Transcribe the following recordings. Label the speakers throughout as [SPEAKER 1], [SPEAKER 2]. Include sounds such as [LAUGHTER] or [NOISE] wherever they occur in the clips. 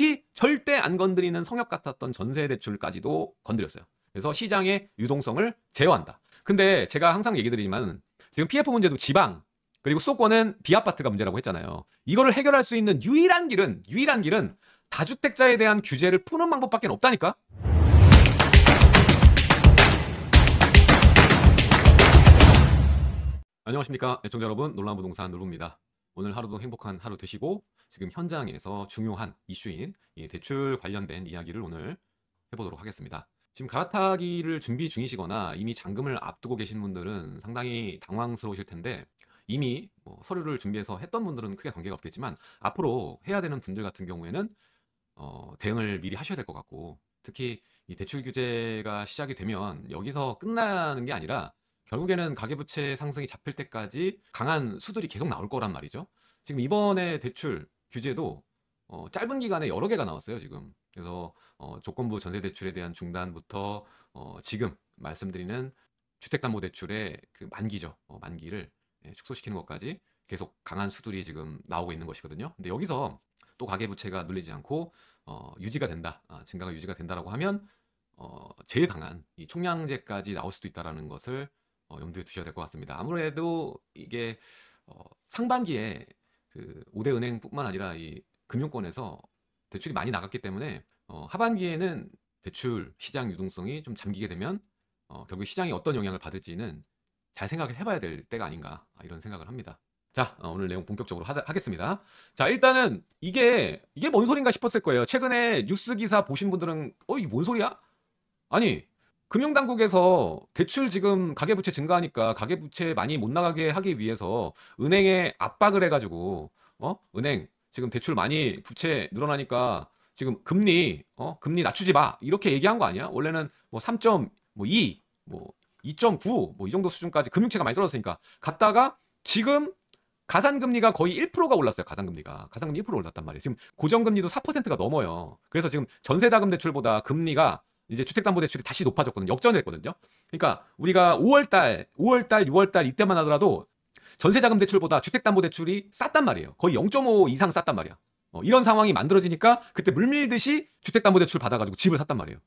[SPEAKER 1] 특히 절대 안 건드리는 성역 같았던 전세 대출까지도 건드렸어요. 그래서 시장의 유동성을 제어한다. 근데 제가 항상 얘기 드리지만 지금 PF 문제도 지방 그리고 수도권은 비아파트가 문제라고 했잖아요. 이거를 해결할 수 있는 유일한 길은 유일한 길은 다주택자에 대한 규제를 푸는 방법밖에 없다니까. 안녕하십니까 애청자 여러분 놀라운 부동산 누루입니다. 오늘 하루도 행복한 하루 되시고 지금 현장에서 중요한 이슈인 대출 관련된 이야기를 오늘 해보도록 하겠습니다. 지금 갈아타기를 준비 중이시거나 이미 잔금을 앞두고 계신 분들은 상당히 당황스러우실 텐데 이미 뭐 서류를 준비해서 했던 분들은 크게 관계가 없겠지만 앞으로 해야 되는 분들 같은 경우에는 어, 대응을 미리 하셔야 될 것 같고 특히 이 대출 규제가 시작이 되면 여기서 끝나는 게 아니라 결국에는 가계부채 상승이 잡힐 때까지 강한 수들이 계속 나올 거란 말이죠. 지금 이번에 대출 규제도 어, 짧은 기간에 여러 개가 나왔어요 지금. 그래서 어, 조건부 전세 대출에 대한 중단부터 어, 지금 말씀드리는 주택담보대출의 그 만기죠. 어, 만기를 예, 축소시키는 것까지 계속 강한 수들이 지금 나오고 있는 것이거든요. 근데 여기서 또 가계부채가 눌리지 않고 어, 유지가 된다, 아, 증가가 유지가 된다라고 하면 어, 제일 강한 이 총량제까지 나올 수도 있다라는 것을 어, 염두에 두셔야 될 것 같습니다. 아무래도 이게 어, 상반기에 그 5대 은행뿐만 아니라 이 금융권에서 대출이 많이 나갔기 때문에 어, 하반기에는 대출 시장 유동성이 좀 잠기게 되면 어, 결국 시장이 어떤 영향을 받을지는 잘 생각을 해봐야 될 때가 아닌가 아, 이런 생각을 합니다. 자 어, 오늘 내용 본격적으로 하, 하겠습니다. 자 일단은 이게 이게 뭔 소린가 싶었을 거예요. 최근에 뉴스 기사 보신 분들은 어이뭔 소리야? 아니 금융당국에서 대출 지금 가계부채 증가하니까 가계부채 많이 못 나가게 하기 위해서 은행에 압박을 해가지고 어 은행 지금 대출 많이 부채 늘어나니까 지금 금리 어 금리 낮추지 마 이렇게 얘기한 거 아니야? 원래는 뭐 3.2, 뭐 2.9, 뭐이 뭐 정도 수준까지 금융채가 많이 떨어졌으니까 갔다가 지금 가산금리가 거의 1%가 올랐어요. 가산금리가. 가산금리 1% 올랐단 말이에요. 지금 고정금리도 4%가 넘어요. 그래서 지금 전세자금 대출보다 금리가 이제 주택담보대출이 다시 높아졌거든요. 역전했거든요. 그러니까 우리가 5월달, 5월달, 6월달 이때만 하더라도 전세자금 대출보다 주택담보대출이 쌌단 말이에요. 거의 0.5 이상 쌌단 말이야. 어, 이런 상황이 만들어지니까 그때 물밀듯이 주택담보대출 받아가지고 집을 샀단 말이에요.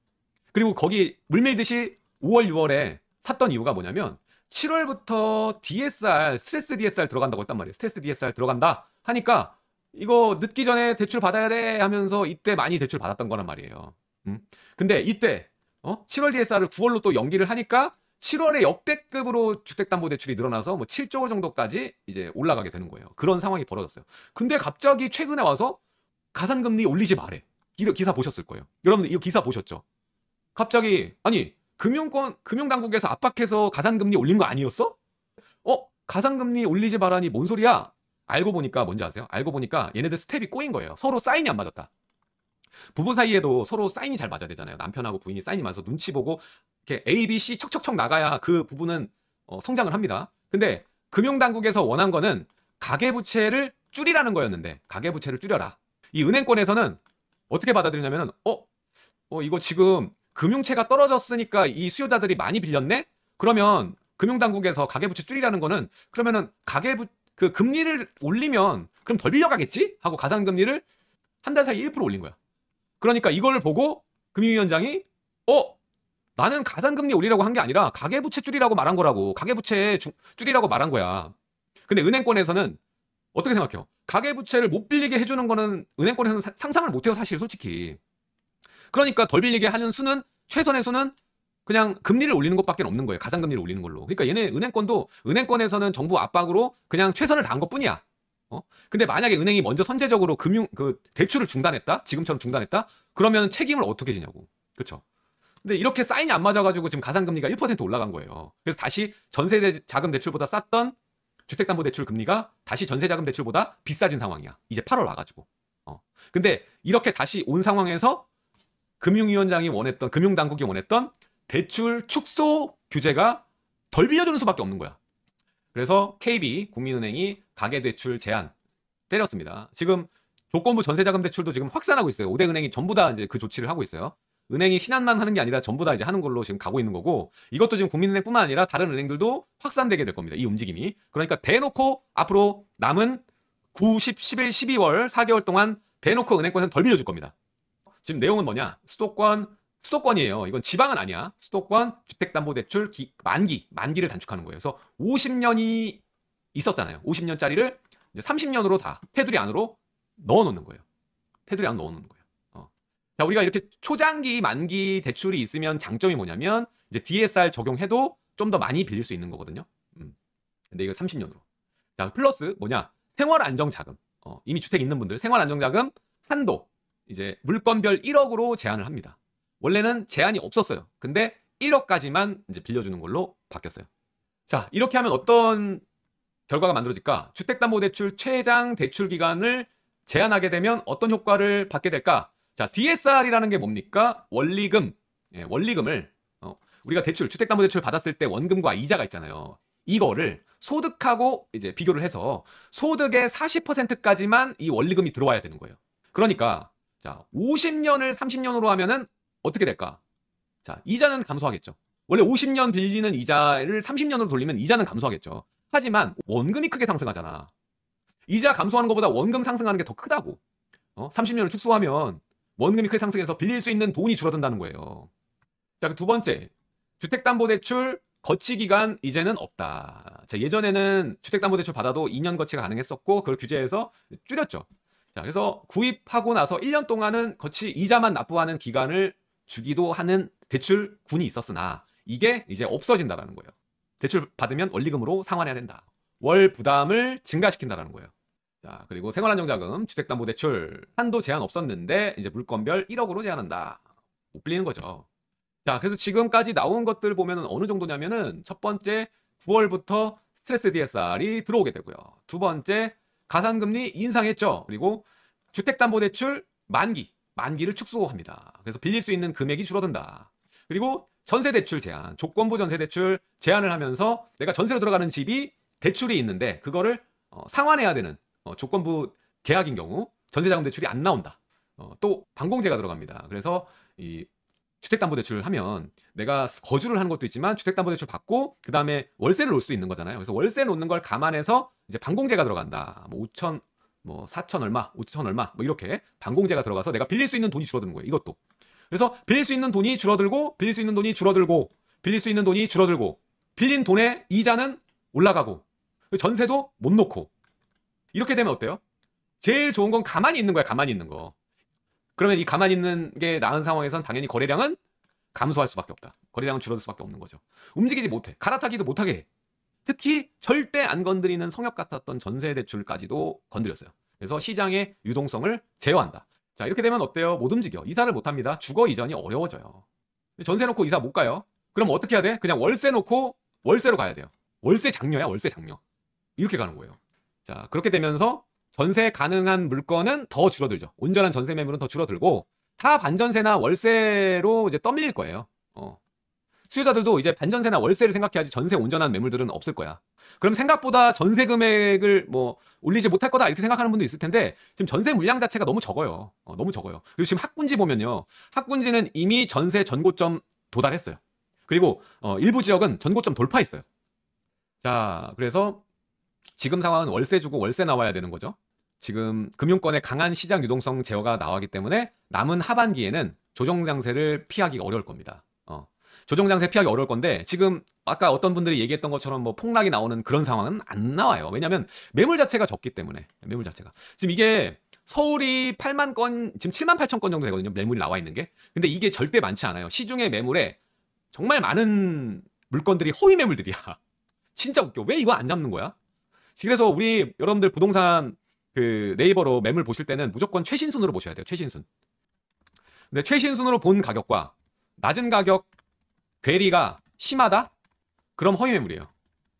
[SPEAKER 1] 그리고 거기 물밀듯이 5월, 6월에 샀던 이유가 뭐냐면 7월부터 DSR, 스트레스 DSR 들어간다고 했단 말이에요. 스트레스 DSR 들어간다 하니까 이거 늦기 전에 대출 받아야 돼 하면서 이때 많이 대출 받았던 거란 말이에요. 음? 근데 이때 어? 7월 DSR을 9월로 또 연기를 하니까 7월에 역대급으로 주택담보대출이 늘어나서 뭐 7조 정도까지 이제 올라가게 되는 거예요. 그런 상황이 벌어졌어요. 근데 갑자기 최근에 와서 가산금리 올리지 말래. 기사 보셨을 거예요. 여러분 이 기사 보셨죠? 갑자기 아니 금융권 금융당국에서 압박해서 가산금리 올린 거 아니었어? 어 가산금리 올리지 말라니 뭔 소리야? 알고 보니까 뭔지 아세요? 알고 보니까 얘네들 스텝이 꼬인 거예요. 서로 사인이 안 맞았다. 부부 사이에도 서로 사인이 잘 맞아야 되잖아요. 남편하고 부인이 사인이 맞아서 눈치 보고 이렇게 A, B, C 척척척 나가야 그 부부는 어, 성장을 합니다. 근데 금융당국에서 원한 거는 가계부채를 줄이라는 거였는데 가계부채를 줄여라. 이 은행권에서는 어떻게 받아들이냐면 어? 어 이거 지금 금융채가 떨어졌으니까 이 수요자들이 많이 빌렸네? 그러면 금융당국에서 가계부채 줄이라는 거는 그러면은 가계부 그 금리를 올리면 그럼 덜 빌려가겠지? 하고 가상금리를한 달 사이 에1% 올린 거야. 그러니까 이걸 보고 금융위원장이 어 나는 가산금리 올리라고 한 게 아니라 가계부채 줄이라고 말한 거라고 가계부채 줄이라고 말한 거야. 근데 은행권에서는 어떻게 생각해요? 가계부채를 못 빌리게 해주는 거는 은행권에서는 상상을 못해요 사실 솔직히. 그러니까 덜 빌리게 하는 수는 최선의 수는 그냥 금리를 올리는 것밖에 없는 거예요. 가산금리를 올리는 걸로. 그러니까 얘네 은행권도 은행권에서는 정부 압박으로 그냥 최선을 다한 것뿐이야. 어? 근데 만약에 은행이 먼저 선제적으로 금융 그 대출을 중단했다, 지금처럼 중단했다, 그러면 책임을 어떻게 지냐고, 그렇죠? 근데 이렇게 사인이 안 맞아가지고 지금 가상금리가 1% 올라간 거예요. 그래서 다시 전세 자금 대출보다 쌌던 주택담보대출 금리가 다시 전세자금 대출보다 비싸진 상황이야. 이제 8월 와가지고. 어. 근데 이렇게 다시 온 상황에서 금융위원장이 원했던, 금융당국이 원했던 대출 축소 규제가 덜 빌려주는 수밖에 없는 거야. 그래서 KB 국민은행이 가계 대출 제한 때렸습니다. 지금 조건부 전세자금 대출도 지금 확산하고 있어요. 5대 은행이 전부 다 이제 그 조치를 하고 있어요. 은행이 신한만 하는 게 아니라 전부 다 이제 하는 걸로 지금 가고 있는 거고 이것도 지금 국민은행뿐만 아니라 다른 은행들도 확산되게 될 겁니다. 이 움직임이. 그러니까 대놓고 앞으로 남은 9, 10, 11, 12월 4개월 동안 대놓고 은행권은 덜 빌려줄 겁니다. 지금 내용은 뭐냐? 수도권 수도권이에요. 이건 지방은 아니야. 수도권 주택담보대출 기, 만기, 만기를 단축하는 거예요. 그래서 50년이 있었잖아요. 50년짜리를 이제 30년으로 다 테두리 안으로 넣어 놓는 거예요. 테두리 안으로 넣어 놓는 거예요. 어. 자, 우리가 이렇게 초장기 만기 대출이 있으면 장점이 뭐냐면 이제 DSR 적용해도 좀 더 많이 빌릴 수 있는 거거든요. 음. 근데 이거 30년으로. 자, 플러스 뭐냐? 생활 안정 자금. 어, 이미 주택 있는 분들 생활 안정 자금 한도 이제 물건별 1억으로 제한을 합니다. 원래는 제한이 없었어요. 근데 1억까지만 이제 빌려주는 걸로 바뀌었어요. 자, 이렇게 하면 어떤 결과가 만들어질까? 주택담보대출 최장 대출 기간을 제한하게 되면 어떤 효과를 받게 될까? 자, DSR이라는 게 뭡니까? 원리금. 예, 원리금을 어, 우리가 대출, 주택담보대출 받았을 때 원금과 이자가 있잖아요. 이거를 소득하고 이제 비교를 해서 소득의 40%까지만 이 원리금이 들어와야 되는 거예요. 그러니까 자, 50년을 30년으로 하면은 어떻게 될까? 자, 이자는 감소하겠죠. 원래 50년 빌리는 이자를 30년으로 돌리면 이자는 감소하겠죠. 하지만 원금이 크게 상승하잖아. 이자 감소하는 것보다 원금 상승하는 게 더 크다고. 어? 30년을 축소하면 원금이 크게 상승해서 빌릴 수 있는 돈이 줄어든다는 거예요. 자, 그 두 번째. 주택담보대출 거치 기간 이제는 없다. 자, 예전에는 주택담보대출 받아도 2년 거치가 가능했었고 그걸 규제해서 줄였죠. 자, 그래서 구입하고 나서 1년 동안은 거치 이자만 납부하는 기간을 주기도 하는 대출군이 있었으나 이게 이제 없어진다라는 거예요. 대출 받으면 원리금으로 상환해야 된다. 월 부담을 증가시킨다라는 거예요. 자, 그리고 생활안정자금, 주택담보대출 한도 제한 없었는데 이제 물건별 1억으로 제한한다. 못 빌리는 거죠. 자, 그래서 지금까지 나온 것들 보면 어느 정도냐면은 첫 번째 9월부터 스트레스 DSR이 들어오게 되고요. 두 번째 가산금리 인상했죠. 그리고 주택담보대출 만기 만기를 축소합니다. 그래서 빌릴 수 있는 금액이 줄어든다. 그리고 전세 대출 제한, 조건부 전세 대출 제한을 하면서 내가 전세로 들어가는 집이 대출이 있는데 그거를 어, 상환해야 되는 어, 조건부 계약인 경우 전세자금 대출이 안 나온다. 어, 또방공제가 들어갑니다. 그래서 이 주택담보대출을 하면 내가 거주를 하는 것도 있지만 주택담보대출 받고 그 다음에 월세를 놓을 수 있는 거잖아요. 그래서 월세 놓는 걸 감안해서 이제 방공제가 들어간다. 뭐 5천 뭐 4천 얼마, 5천 얼마 뭐 이렇게 방공제가 들어가서 내가 빌릴 수 있는 돈이 줄어드는 거예요. 이것도. 그래서 빌릴 수 있는 돈이 줄어들고 빌릴 수 있는 돈이 줄어들고 빌릴 수 있는 돈이 줄어들고 빌린 돈의 이자는 올라가고 그 전세도 못 놓고 이렇게 되면 어때요? 제일 좋은 건 가만히 있는 거야. 가만히 있는 거. 그러면 이 가만히 있는 게 나은 상황에선 당연히 거래량은 감소할 수밖에 없다. 거래량은 줄어들 수밖에 없는 거죠. 움직이지 못해. 갈아타기도 못하게 해. 특히 절대 안 건드리는 성역 같았던 전세 대출까지도 건드렸어요. 그래서 시장의 유동성을 제어한다. 자, 이렇게 되면 어때요? 못 움직여. 이사를 못 합니다. 주거 이전이 어려워져요. 전세 놓고 이사 못 가요. 그럼 어떻게 해야 돼? 그냥 월세 놓고 월세로 가야 돼요. 월세 장려야, 월세 장려. 이렇게 가는 거예요. 자, 그렇게 되면서 전세 가능한 물건은 더 줄어들죠. 온전한 전세 매물은 더 줄어들고 타 반전세나 월세로 이제 떠밀릴 거예요. 어. 수요자들도 이제 반전세나 월세를 생각해야지 전세 온전한 매물들은 없을 거야. 그럼 생각보다 전세 금액을 뭐 올리지 못할 거다 이렇게 생각하는 분도 있을 텐데 지금 전세 물량 자체가 너무 적어요. 어, 너무 적어요. 그리고 지금 학군지 보면요. 학군지는 이미 전세 전고점 도달했어요. 그리고 어, 일부 지역은 전고점 돌파했어요. 자, 그래서 지금 상황은 월세 주고 월세 나와야 되는 거죠. 지금 금융권의 강한 시장 유동성 제어가 나왔기 때문에 남은 하반기에는 조정 장세를 피하기가 어려울 겁니다. 조정 장세 피하기 어려울 건데 지금 아까 어떤 분들이 얘기했던 것처럼 뭐 폭락이 나오는 그런 상황은 안 나와요. 왜냐하면 매물 자체가 적기 때문에 매물 자체가 지금 이게 서울이 8만 건 지금 7만 8천 건 정도 되거든요. 매물이 나와 있는 게. 근데 이게 절대 많지 않아요. 시중의 매물에 정말 많은 물건들이 허위 매물들이야. [LAUGHS] 진짜 웃겨. 왜 이거 안 잡는 거야? 그래서 우리 여러분들 부동산 그 네이버로 매물 보실 때는 무조건 최신순으로 보셔야 돼요. 최신순. 근데 최신순으로 본 가격과 낮은 가격 괴리가 심하다? 그럼 허위 매물이에요.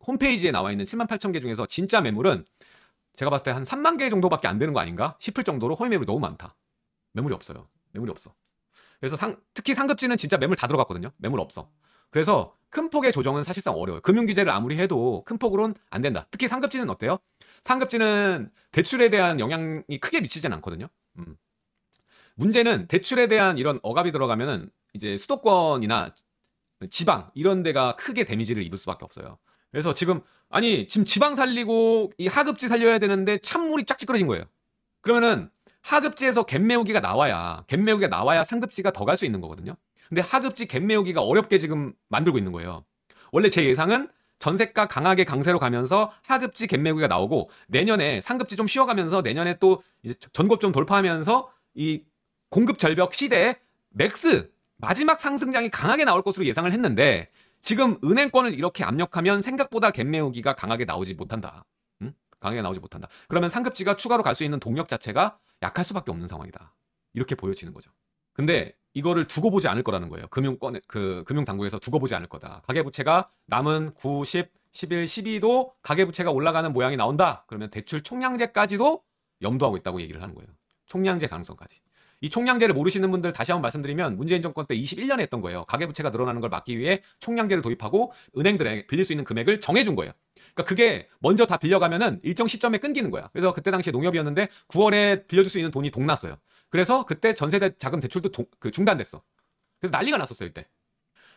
[SPEAKER 1] 홈페이지에 나와 있는 7만 8천 개 중에서 진짜 매물은 제가 봤을 때 한 3만 개 정도밖에 안 되는 거 아닌가 싶을 정도로 허위 매물이 너무 많다. 매물이 없어요. 매물이 없어. 그래서 상, 특히 상급지는 진짜 매물 다 들어갔거든요. 매물 없어. 그래서 큰 폭의 조정은 사실상 어려워요. 금융 규제를 아무리 해도 큰 폭으로는 안 된다. 특히 상급지는 어때요? 상급지는 대출에 대한 영향이 크게 미치진 않거든요. 음. 문제는 대출에 대한 이런 억압이 들어가면은 이제 수도권이나 지방 이런 데가 크게 데미지를 입을 수밖에 없어요. 그래서 지금 아니 지금 지방 살리고 이 하급지 살려야 되는데 찬물이 쫙 찌그러진 거예요. 그러면은 하급지에서 갯매우기가 나와야 갯매우기가 나와야 상급지가 더 갈 수 있는 거거든요. 근데 하급지 갯매우기가 어렵게 지금 만들고 있는 거예요. 원래 제 예상은 전세가 강하게 강세로 가면서 하급지 갯매우기가 나오고 내년에 상급지 좀 쉬어가면서 내년에 또 이제 전국좀 돌파하면서 이 공급 절벽 시대에 맥스 마지막 상승장이 강하게 나올 것으로 예상을 했는데 지금 은행권을 이렇게 압력하면 생각보다 갭매우기가 강하게 나오지 못한다. 응? 강하게 나오지 못한다. 그러면 상급지가 추가로 갈 수 있는 동력 자체가 약할 수밖에 없는 상황이다. 이렇게 보여지는 거죠. 근데 이거를 두고 보지 않을 거라는 거예요. 금융권 그 금융 당국에서 두고 보지 않을 거다. 가계 부채가 남은 9, 10, 11, 12도 가계 부채가 올라가는 모양이 나온다. 그러면 대출 총량제까지도 염두하고 있다고 얘기를 하는 거예요. 총량제 가능성까지. 이 총량제를 모르시는 분들 다시 한번 말씀드리면 문재인 정권 때 21년에 했던 거예요. 가계부채가 늘어나는 걸 막기 위해 총량제를 도입하고 은행들에 빌릴 수 있는 금액을 정해준 거예요. 그러니까 그게 먼저 다 빌려가면은 일정 시점에 끊기는 거야. 그래서 그때 당시에 농협이었는데 9월에 빌려줄 수 있는 돈이 동났어요. 그래서 그때 전세 대 자금 대출도 동, 그 중단됐어. 그래서 난리가 났었어요 이때.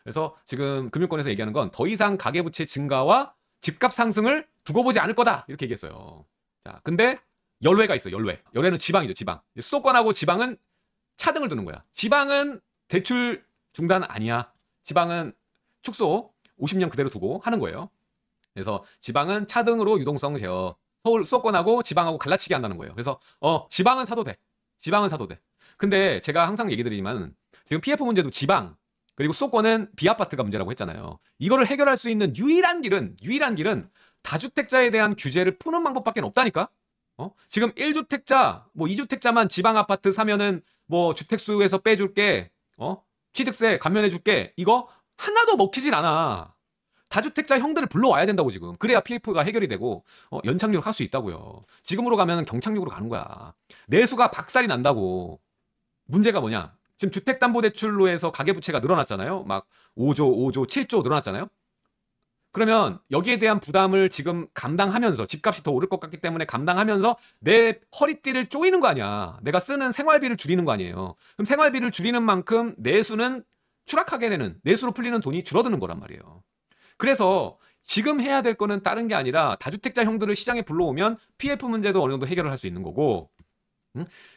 [SPEAKER 1] 그래서 지금 금융권에서 얘기하는 건 더 이상 가계부채 증가와 집값 상승을 두고 보지 않을 거다 이렇게 얘기했어요. 자, 근데 연외가 있어 요연외연외는 지방이죠 지방. 수도권하고 지방은 차등을 두는 거야. 지방은 대출 중단 아니야. 지방은 축소 50년 그대로 두고 하는 거예요. 그래서 지방은 차등으로 유동성 제어. 서울 수도권하고 지방하고 갈라치기 한다는 거예요. 그래서 어 지방은 사도 돼. 지방은 사도 돼. 근데 제가 항상 얘기 드리지만 지금 PF 문제도 지방 그리고 수도권은 비아파트가 문제라고 했잖아요. 이거를 해결할 수 있는 유일한 길은 유일한 길은 다주택자에 대한 규제를 푸는 방법밖에 없다니까. 어? 지금 1주택자, 뭐 2주택자만 지방 아파트 사면은 뭐 주택수에서 빼줄게, 어? 취득세 감면해줄게. 이거 하나도 먹히진 않아. 다주택자 형들을 불러와야 된다고 지금. 그래야 PF가 해결이 되고 어, 연착륙을 할 수 있다고요. 지금으로 가면 경착륙으로 가는 거야. 내수가 박살이 난다고. 문제가 뭐냐? 지금 주택담보대출로 해서 가계부채가 늘어났잖아요. 막 5조, 5조, 7조 늘어났잖아요. 그러면 여기에 대한 부담을 지금 감당하면서 집값이 더 오를 것 같기 때문에 감당하면서 내 허리띠를 쪼이는 거 아니야. 내가 쓰는 생활비를 줄이는 거 아니에요. 그럼 생활비를 줄이는 만큼 내수는 추락하게 되는 내수로 풀리는 돈이 줄어드는 거란 말이에요. 그래서 지금 해야 될 거는 다른 게 아니라 다주택자 형들을 시장에 불러오면 PF 문제도 어느 정도 해결을 할 수 있는 거고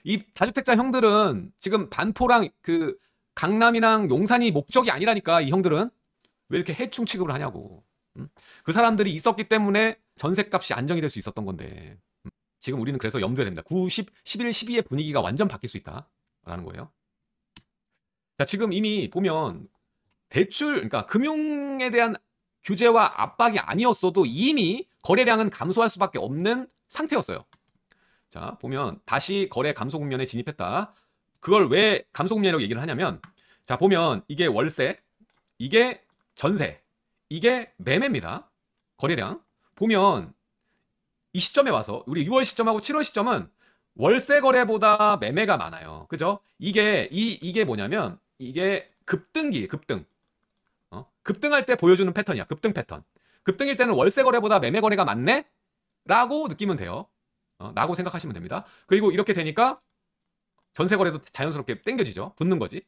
[SPEAKER 1] 이 다주택자 형들은 지금 반포랑 그 강남이랑 용산이 목적이 아니라니까 이 형들은 왜 이렇게 해충 취급을 하냐고. 음? 그 사람들이 있었기 때문에 전셋값이 안정이 될 수 있었던 건데 음. 지금 우리는 그래서 염두에 됩니다. 9, 10, 11, 12의 분위기가 완전 바뀔 수 있다라는 거예요. 자 지금 이미 보면 대출 그러니까 금융에 대한 규제와 압박이 아니었어도 이미 거래량은 감소할 수밖에 없는 상태였어요. 자 보면 다시 거래 감소 국면에 진입했다. 그걸 왜 감소 국면이라고 얘기를 하냐면 자 보면 이게 월세, 이게 전세, 이게 매매입니다. 거래량. 보면 이 시점에 와서 우리 6월 시점하고 7월 시점은 월세 거래보다 매매가 많아요. 그죠? 이게 이 이게 뭐냐면 이게 급등기 급등. 어? 급등할 때 보여주는 패턴이야. 급등 패턴. 급등일 때는 월세 거래보다 매매 거래가 많네? 라고 느끼면 돼요. 어, 라고 생각하시면 됩니다. 그리고 이렇게 되니까 전세 거래도 자연스럽게 땡겨지죠. 붙는 거지.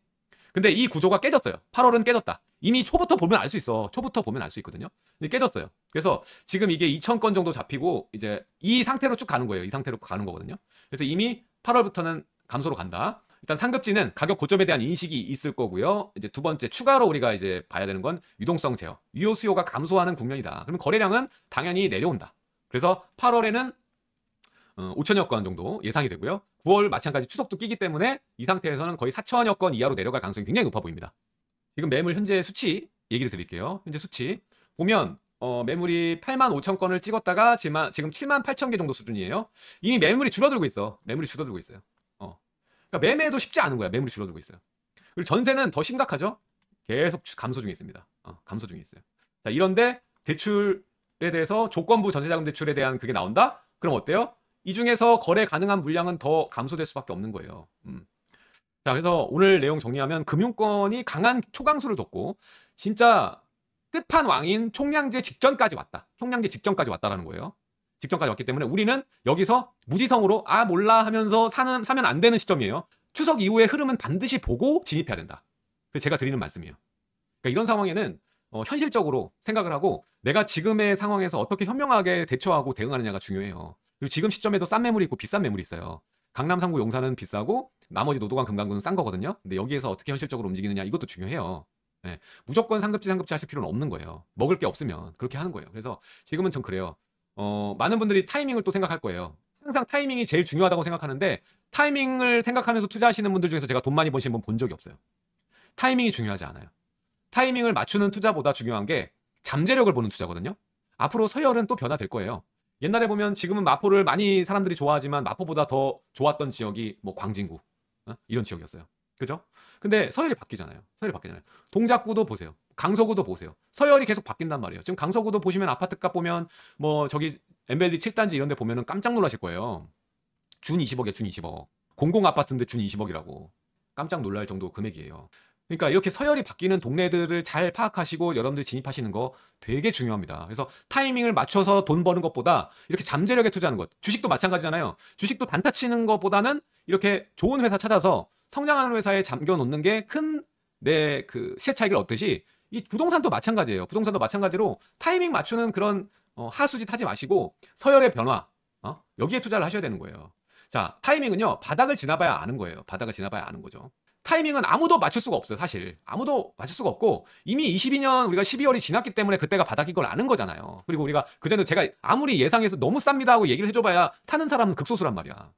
[SPEAKER 1] 근데 이 구조가 깨졌어요. 8월은 깨졌다. 이미 초부터 보면 알 수 있어. 초부터 보면 알 수 있거든요. 깨졌어요. 그래서 지금 이게 2,000건 정도 잡히고 이제 이 상태로 쭉 가는 거예요. 이 상태로 가는 거거든요. 그래서 이미 8월부터는 감소로 간다. 일단 상급지는 가격 고점에 대한 인식이 있을 거고요. 이제 두 번째 추가로 우리가 이제 봐야 되는 건 유동성 제어. 유효 수요가 감소하는 국면이다. 그러면 거래량은 당연히 내려온다. 그래서 8월에는 5천여 어, 건 정도 예상이 되고요. 9월 마찬가지 추석도 끼기 때문에 이 상태에서는 거의 4천여 건 이하로 내려갈 가능성이 굉장히 높아 보입니다. 지금 매물 현재 수치 얘기를 드릴게요. 현재 수치 보면 어, 매물이 8만 5천 건을 찍었다가 지금 7만 8천 개 정도 수준이에요. 이미 매물이 줄어들고 있어. 매물이 줄어들고 있어요. 어. 그러니까 매매도 쉽지 않은 거야. 매물이 줄어들고 있어요. 그리고 전세는 더 심각하죠. 계속 감소 중에 있습니다. 어, 감소 중에 있어요. 자, 이런데 대출에 대해서 조건부 전세자금 대출에 대한 그게 나온다? 그럼 어때요? 이 중에서 거래 가능한 물량은 더 감소될 수밖에 없는 거예요. 음. 자, 그래서 오늘 내용 정리하면 금융권이 강한 초강수를 뒀고 진짜 뜻한 왕인 총량제 직전까지 왔다. 총량제 직전까지 왔다라는 거예요. 직전까지 왔기 때문에 우리는 여기서 무지성으로 아 몰라 하면서 사는 사면 안 되는 시점이에요. 추석 이후의 흐름은 반드시 보고 진입해야 된다. 그 제가 드리는 말씀이에요. 그러니까 이런 상황에는 어, 현실적으로 생각을 하고 내가 지금의 상황에서 어떻게 현명하게 대처하고 대응하느냐가 중요해요. 그리고 지금 시점에도 싼 매물이 있고 비싼 매물이 있어요. 강남 3구 용산은 비싸고 나머지 노도관 금강구는 싼 거거든요. 근데 여기에서 어떻게 현실적으로 움직이느냐 이것도 중요해요. 네, 무조건 상급지 상급지 하실 필요는 없는 거예요. 먹을 게 없으면 그렇게 하는 거예요. 그래서 지금은 전 그래요. 어, 많은 분들이 타이밍을 또 생각할 거예요. 항상 타이밍이 제일 중요하다고 생각하는데 타이밍을 생각하면서 투자하시는 분들 중에서 제가 돈 많이 버신 분본 적이 없어요. 타이밍이 중요하지 않아요. 타이밍을 맞추는 투자보다 중요한 게 잠재력을 보는 투자거든요. 앞으로 서열은 또 변화될 거예요. 옛날에 보면 지금은 마포를 많이 사람들이 좋아하지만 마포보다 더 좋았던 지역이 뭐 광진구 어? 이런 지역이었어요. 그죠? 근데 서열이 바뀌잖아요. 서열이 바뀌잖아요. 동작구도 보세요. 강서구도 보세요. 서열이 계속 바뀐단 말이에요. 지금 강서구도 보시면 아파트값 보면 뭐 저기 엠벨리 7단지 이런 데보면 깜짝 놀라실 거예요. 준 20억에 준 20억. 공공 아파트인데 준 20억이라고. 깜짝 놀랄 정도 금액이에요. 그러니까 이렇게 서열이 바뀌는 동네들을 잘 파악하시고 여러분들 진입하시는 거 되게 중요합니다. 그래서 타이밍을 맞춰서 돈 버는 것보다 이렇게 잠재력에 투자하는 것. 주식도 마찬가지잖아요. 주식도 단타 치는 것보다는 이렇게 좋은 회사 찾아서 성장하는 회사에 잠겨 놓는 게 큰 내 그 시세 차익을 얻듯이 이 부동산도 마찬가지예요. 부동산도 마찬가지로 타이밍 맞추는 그런 어, 하수짓 하지 마시고 서열의 변화 어? 여기에 투자를 하셔야 되는 거예요. 자 타이밍은요 바닥을 지나봐야 아는 거예요. 바닥을 지나봐야 아는 거죠. 타이밍은 아무도 맞출 수가 없어요, 사실. 아무도 맞출 수가 없고 이미 22년 우리가 12월이 지났기 때문에 그때가 바닥인 걸 아는 거잖아요. 그리고 우리가 그전에 제가 아무리 예상해서 너무 쌉니다 하고 얘기를 해줘봐야 사는 사람은 극소수란 말이야.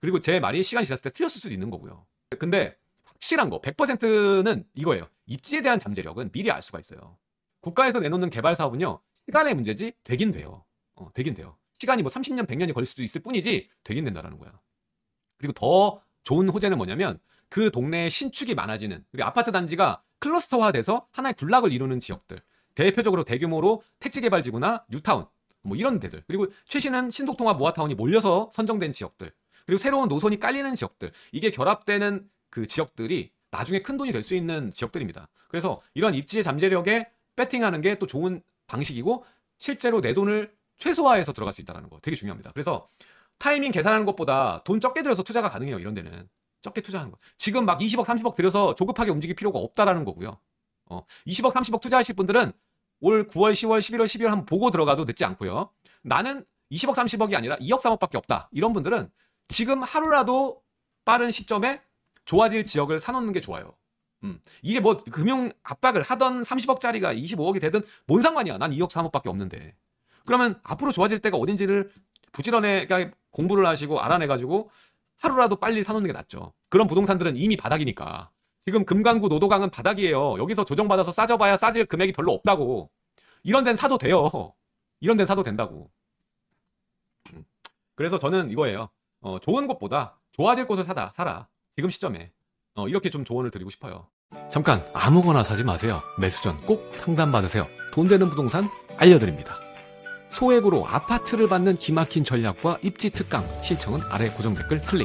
[SPEAKER 1] 그리고 제 말이 시간이 지났을 때 틀렸을 수도 있는 거고요. 근데 확실한 거 100%는 이거예요. 입지에 대한 잠재력은 미리 알 수가 있어요. 국가에서 내놓는 개발 사업은요. 시간의 문제지 되긴 돼요. 어, 되긴 돼요. 시간이 뭐 30년, 100년이 걸릴 수도 있을 뿐이지 되긴 된다라는 거야. 그리고 더 좋은 호재는 뭐냐면 그 동네에 신축이 많아지는 그리고 아파트 단지가 클러스터화돼서 하나의 군락을 이루는 지역들 대표적으로 대규모로 택지개발지구나 뉴타운 뭐 이런 데들 그리고 최신한 신속통합 모아타운이 몰려서 선정된 지역들 그리고 새로운 노선이 깔리는 지역들 이게 결합되는 그 지역들이 나중에 큰 돈이 될 수 있는 지역들입니다. 그래서 이런 입지의 잠재력에 배팅하는 게 또 좋은 방식이고 실제로 내 돈을 최소화해서 들어갈 수 있다는 거 되게 중요합니다. 그래서 타이밍 계산하는 것보다 돈 적게 들여서 투자가 가능해요. 이런 데는. 적게 투자하는 거. 지금 막 20억, 30억 들여서 조급하게 움직일 필요가 없다라는 거고요. 어, 20억, 30억 투자하실 분들은 올 9월, 10월, 11월, 12월 한번 보고 들어가도 늦지 않고요. 나는 20억, 30억이 아니라 2억, 3억밖에 없다. 이런 분들은 지금 하루라도 빠른 시점에 좋아질 지역을 사놓는 게 좋아요. 음. 이게 뭐 금융 압박을 하던 30억짜리가 25억이 되든 뭔 상관이야. 난 2억, 3억밖에 없는데. 그러면 앞으로 좋아질 때가 어딘지를 부지런하게 공부를 하시고 알아내가지고 하루라도 빨리 사놓는 게 낫죠. 그런 부동산들은 이미 바닥이니까. 지금 금강구 노도강은 바닥이에요. 여기서 조정받아서 싸져봐야 싸질 금액이 별로 없다고. 이런 데는 사도 돼요. 이런 데는 사도 된다고. 그래서 저는 이거예요. 어, 좋은 곳보다 좋아질 곳을 사다, 사라. 지금 시점에. 어, 이렇게 좀 조언을 드리고 싶어요. 잠깐 아무거나 사지 마세요. 매수 전 꼭 상담받으세요. 돈 되는 부동산 알려드립니다. 소액으로 아파트를 받는 기막힌 전략과 입지 특강 신청은 아래 고정 댓글 클릭.